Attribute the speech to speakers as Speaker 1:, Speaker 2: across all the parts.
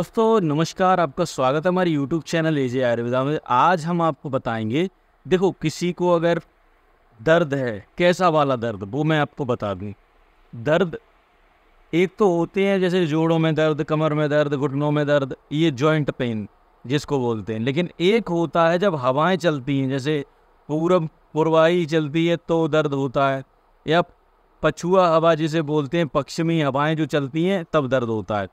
Speaker 1: दोस्तों नमस्कार आपका स्वागत है हमारे YouTube channel A J Ayurveda में आज हम आपको बताएंगे देखो किसी को अगर दर्द है कैसा वाला दर्द वो मैं आपको बता दूँ दर्द एक तो होते हैं जैसे जोड़ों में दर्द कमर में दर्द घुटनों में दर्द ये जॉइंट पेन जिसको बोलते हैं लेकिन एक होता है जब हवाएं चलती हैं जैसे पूरब पुरवाई चलती है तो दर्द होता है या पछुआ हवा जिसे बोलते हैं पश्चिमी हवाएं जो चलती हैं तब दर्द होता है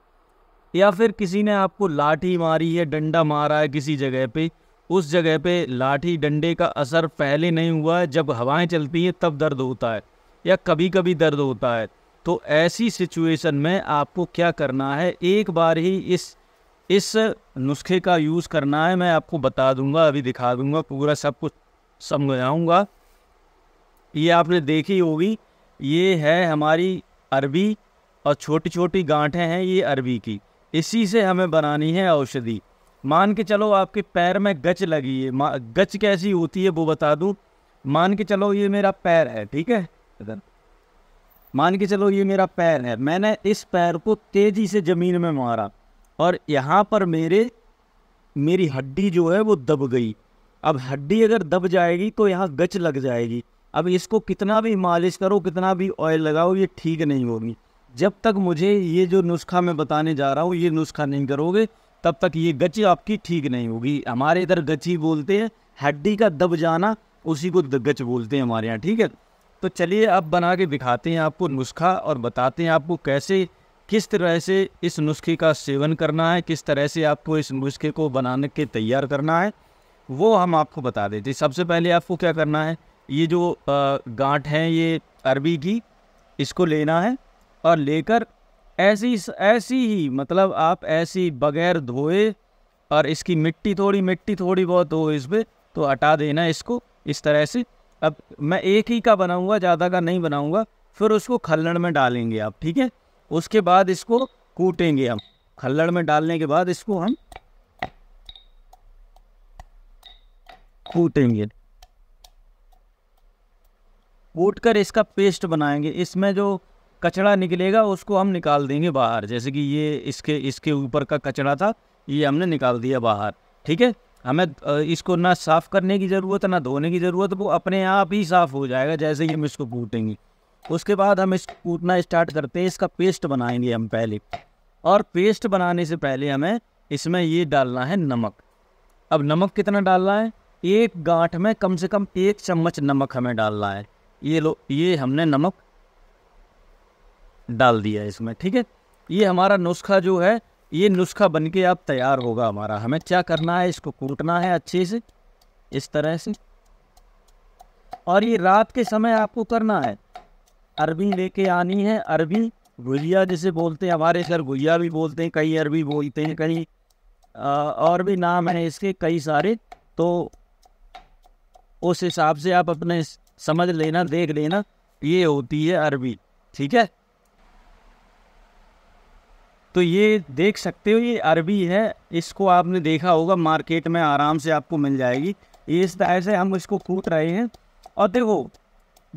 Speaker 1: या फिर किसी ने आपको लाठी मारी है डंडा मारा है किसी जगह पे उस जगह पे लाठी डंडे का असर पहले नहीं हुआ है जब हवाएं चलती हैं तब दर्द होता है या कभी कभी दर्द होता है तो ऐसी सिचुएशन में आपको क्या करना है एक बार ही इस इस नुस्खे का यूज़ करना है मैं आपको बता दूंगा अभी दिखा दूंगा पूरा सब कुछ समझाऊंगा ये आपने देखी होगी ये है हमारी अरबी और छोटी छोटी गांठें हैं ये अरबी की इसी से हमें बनानी है औषधि मान के चलो आपके पैर में गच लगी है गच कैसी होती है वो बता दूँ मान के चलो ये मेरा पैर है ठीक है इधर मान के चलो ये मेरा पैर है मैंने इस पैर को तेज़ी से ज़मीन में मारा और यहाँ पर मेरे मेरी हड्डी जो है वो दब गई अब हड्डी अगर दब जाएगी तो यहाँ गच लग जाएगी अब इसको कितना भी मालिश करो कितना भी ऑयल लगाओ ये ठीक नहीं होगी जब तक मुझे ये जो नुस्खा मैं बताने जा रहा हूँ ये नुस्खा नहीं करोगे तब तक ये गची आपकी ठीक नहीं होगी हमारे इधर गची बोलते हैं हड्डी का दब जाना उसी को गच बोलते हैं हमारे यहाँ ठीक है तो चलिए अब बना के दिखाते हैं आपको नुस्खा और बताते हैं आपको कैसे किस तरह से इस नुस्खे का सेवन करना है किस तरह से आपको इस नुस्खे को बनाने के तैयार करना है वो हम आपको बता देते हैं सबसे पहले आपको क्या करना है ये जो गांठ है ये अरबी की इसको लेना है और लेकर ऐसी ऐसी ही मतलब आप ऐसी बगैर धोए और इसकी मिट्टी थोड़ी मिट्टी थोड़ी बहुत हो इस पर तो हटा देना इसको इस तरह से अब मैं एक ही का बनाऊंगा ज़्यादा का नहीं बनाऊंगा फिर उसको खल्लड़ में डालेंगे आप ठीक है उसके बाद इसको कूटेंगे हम खल्लड़ में डालने के बाद इसको हम कूटेंगे कूट कर इसका पेस्ट बनाएंगे इसमें जो कचड़ा निकलेगा उसको हम निकाल देंगे बाहर जैसे कि ये इसके इसके ऊपर का कचड़ा था ये हमने निकाल दिया बाहर ठीक है हमें इसको ना साफ़ करने की ज़रूरत ना धोने की ज़रूरत वो अपने आप ही साफ़ हो जाएगा जैसे ही हम इसको कूटेंगे उसके बाद हम इसको कूटना स्टार्ट करते हैं इसका पेस्ट बनाएंगे हम पहले और पेस्ट बनाने से पहले हमें इसमें ये डालना है नमक अब नमक कितना डालना है एक गांठ में कम से कम एक चम्मच नमक हमें डालना है ये लो ये हमने नमक डाल दिया इसमें ठीक है ये हमारा नुस्खा जो है ये नुस्खा बन के आप तैयार होगा हमारा हमें क्या करना है इसको कूटना है अच्छे से इस तरह से और ये रात के समय आपको करना है अरबी लेके आनी है अरबी गुजिया जिसे बोलते हैं हमारे सर गुजिया भी बोलते हैं कई अरबी बोलते हैं कहीं और भी नाम है इसके कई सारे तो उस हिसाब से आप अपने समझ लेना देख लेना ये होती है अरबी ठीक है तो ये देख सकते हो ये अरबी है इसको आपने देखा होगा मार्केट में आराम से आपको मिल जाएगी इस तरह से हम इसको कूट रहे हैं और देखो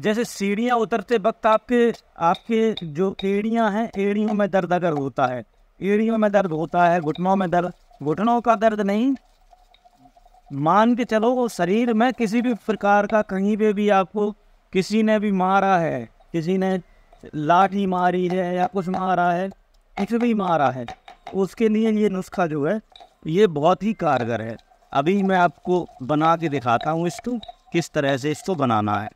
Speaker 1: जैसे सीढ़ियाँ उतरते वक्त आपके आपके जो एड़ियाँ हैं एड़ियों में दर्द अगर होता है एड़ियों में दर्द होता है घुटनों में दर्द घुटनों का दर्द नहीं मान के चलो शरीर में किसी भी प्रकार का कहीं पे भी आपको किसी ने भी मारा है किसी ने लाठी मारी है या कुछ मारा है एक्सबीम आ रहा है उसके लिए ये नुस्खा जो है ये बहुत ही कारगर है अभी मैं आपको बना के दिखाता हूँ इसको किस तरह से इसको बनाना है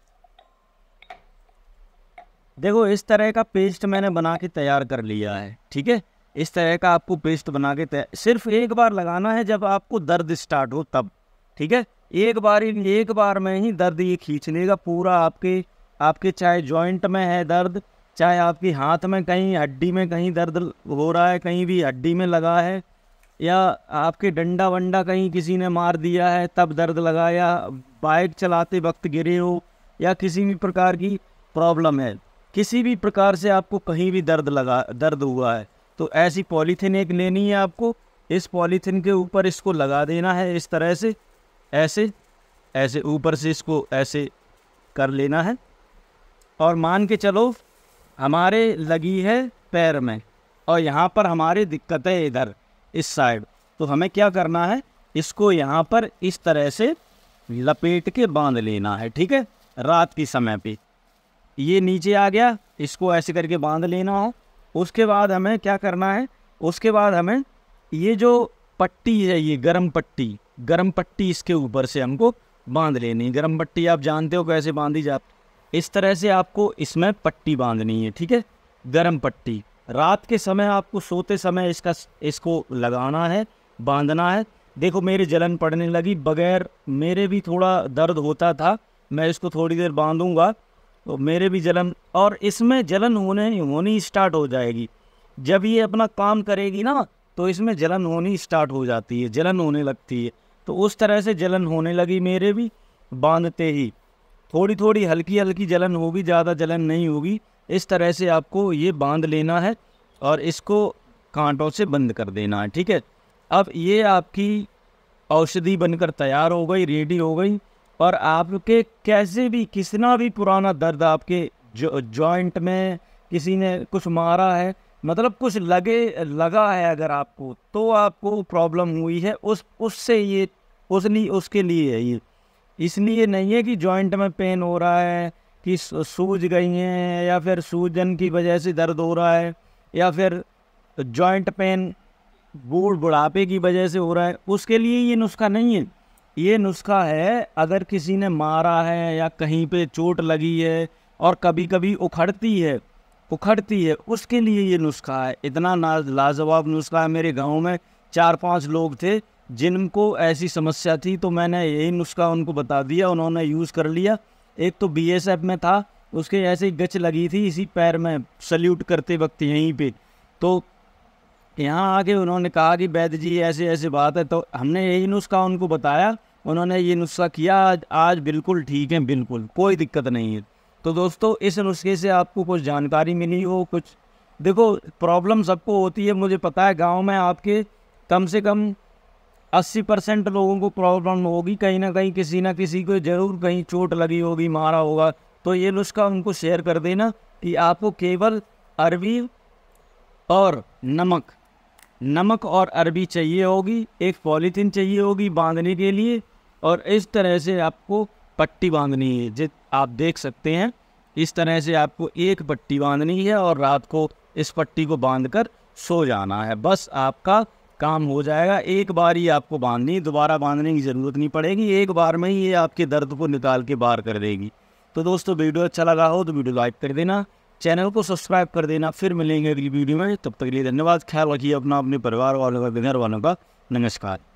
Speaker 1: देखो इस तरह का पेस्ट मैंने बना के तैयार कर लिया है ठीक है इस तरह का आपको पेस्ट बना के तैयार सिर्फ एक बार लगाना है जब आपको दर्द स्टार्ट हो तब ठीक है एक बार ही एक बार में ही दर्द ये खींच लेगा पूरा आपके आपके चाहे जॉइंट में है दर्द चाहे आपके हाथ में कहीं हड्डी में कहीं दर्द हो रहा है कहीं भी हड्डी में लगा है या आपके डंडा वंडा कहीं किसी ने मार दिया है तब दर्द लगा या बाइक चलाते वक्त गिरे हो या किसी भी प्रकार की प्रॉब्लम है किसी भी प्रकार से आपको कहीं भी दर्द लगा दर्द हुआ है तो ऐसी पॉलीथीन एक लेनी है आपको इस पॉलीथीन के ऊपर इसको लगा देना है इस तरह से ऐसे ऐसे ऊपर से इसको ऐसे कर लेना है और मान के चलो हमारे लगी है पैर में और यहाँ पर हमारी दिक्कत है इधर इस साइड तो हमें क्या करना है इसको यहाँ पर इस तरह से लपेट के बांध लेना है ठीक है रात के समय पे ये नीचे आ गया इसको ऐसे करके बांध लेना हो उसके बाद हमें क्या करना है उसके बाद हमें ये जो पट्टी है ये गर्म पट्टी गर्म पट्टी इसके ऊपर से हमको बांध लेनी गर्म पट्टी आप जानते हो कैसे बांधी जाती इस तरह से आपको इसमें पट्टी बांधनी है ठीक है गर्म पट्टी रात के समय आपको सोते समय इसका इसको लगाना है बांधना है देखो मेरी जलन पड़ने लगी बगैर मेरे भी थोड़ा दर्द होता था मैं इसको थोड़ी देर बांधूंगा तो मेरे भी जलन और इसमें जलन होने होनी स्टार्ट हो जाएगी जब ये अपना काम करेगी ना तो इसमें जलन होनी स्टार्ट हो जाती है जलन होने लगती है तो उस तरह से जलन होने लगी मेरे भी बांधते ही थोड़ी थोड़ी हल्की हल्की जलन होगी ज़्यादा जलन नहीं होगी इस तरह से आपको ये बांध लेना है और इसको कांटों से बंद कर देना है ठीक है अब ये आपकी औषधि बनकर तैयार हो गई रेडी हो गई और आपके कैसे भी कितना भी पुराना दर्द आपके जो जॉइंट में किसी ने कुछ मारा है मतलब कुछ लगे लगा है अगर आपको तो आपको प्रॉब्लम हुई है उस उससे ये उसली उसके लिए है ये इसलिए नहीं है कि जॉइंट में पेन हो रहा है कि सूज गई हैं या फिर सूजन की वजह से दर्द हो रहा है या फिर जॉइंट पेन बूढ़ बुढ़ापे की वजह से हो रहा है उसके लिए ये नुस्खा नहीं है ये नुस्खा है अगर किसी ने मारा है या कहीं पे चोट लगी है और कभी कभी उखड़ती है उखड़ती है उसके लिए ये नुस्खा है इतना ना लाजवाब नुस्खा है मेरे गांव में चार पांच लोग थे जिनको ऐसी समस्या थी तो मैंने यही नुस्खा उनको बता दिया उन्होंने यूज़ कर लिया एक तो बी में था उसके ऐसे गच लगी थी इसी पैर में सल्यूट करते वक्त यहीं पे तो यहाँ आके उन्होंने कहा कि वैद जी ऐसे ऐसे बात है तो हमने यही नुस्खा उनको बताया उन्होंने ये नुस्खा किया आज आज बिल्कुल ठीक है बिल्कुल कोई दिक्कत नहीं है तो दोस्तों इस नुस्खे से आपको कुछ जानकारी मिली हो कुछ देखो प्रॉब्लम सबको होती है मुझे पता है गांव में आपके कम से कम अस्सी परसेंट लोगों को प्रॉब्लम होगी कहीं ना कहीं किसी ना किसी को ज़रूर कहीं चोट लगी होगी मारा होगा तो ये नुस्खा उनको शेयर कर देना कि आपको केवल अरबी और नमक नमक और अरबी चाहिए होगी एक पॉलीथीन चाहिए होगी बांधने के लिए और इस तरह से आपको पट्टी बांधनी है जित आप देख सकते हैं इस तरह से आपको एक पट्टी बांधनी है और रात को इस पट्टी को बांधकर सो जाना है बस आपका काम हो जाएगा एक बार ही आपको बांधनी दोबारा बांधने की ज़रूरत नहीं पड़ेगी एक बार में ही ये आपके दर्द को निकाल के बाहर कर देगी तो दोस्तों वीडियो अच्छा लगा हो तो वीडियो लाइक कर देना चैनल को सब्सक्राइब कर देना फिर मिलेंगे अगली वीडियो में तब तक के लिए धन्यवाद ख्याल रखिए अपना अपने परिवार वालों का घर वालों का नमस्कार